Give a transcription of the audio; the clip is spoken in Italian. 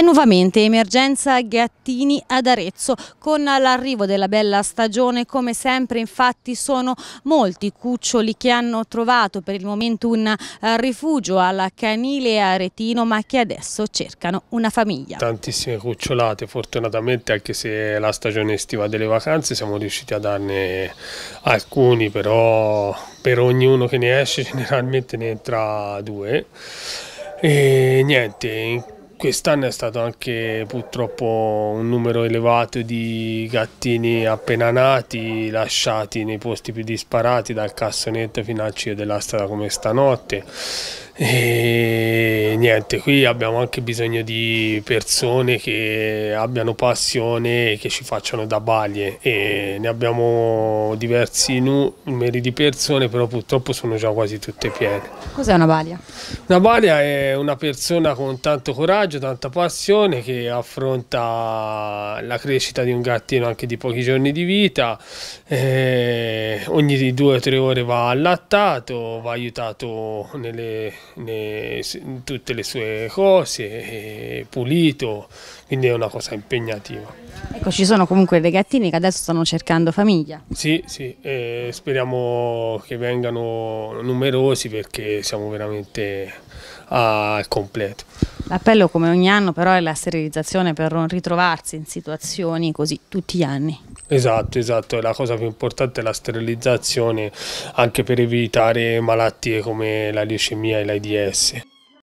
È nuovamente emergenza gattini ad Arezzo. Con l'arrivo della bella stagione, come sempre, infatti, sono molti cuccioli che hanno trovato per il momento un eh, rifugio al canile aretino, ma che adesso cercano una famiglia. Tantissime cucciolate, fortunatamente, anche se la stagione estiva delle vacanze siamo riusciti a darne alcuni, però per ognuno che ne esce generalmente ne entra due. E niente, Quest'anno è stato anche purtroppo un numero elevato di gattini appena nati, lasciati nei posti più disparati, dal cassonetto fino al ciglio della strada come stanotte. E niente, qui abbiamo anche bisogno di persone che abbiano passione e che ci facciano da baglie e ne abbiamo diversi numeri di persone, però purtroppo sono già quasi tutte piene. Cos'è una balia? Una balia è una persona con tanto coraggio, tanta passione che affronta la crescita di un gattino anche di pochi giorni di vita, eh, ogni due o tre ore va allattato, va aiutato nelle, nelle tutte tutte le sue cose, pulito, quindi è una cosa impegnativa. Ecco, ci sono comunque dei gattini che adesso stanno cercando famiglia. Sì, sì, eh, speriamo che vengano numerosi perché siamo veramente al completo. L'appello come ogni anno però è la sterilizzazione per non ritrovarsi in situazioni così tutti gli anni. Esatto, esatto, la cosa più importante è la sterilizzazione anche per evitare malattie come la leucemia e l'AIDS.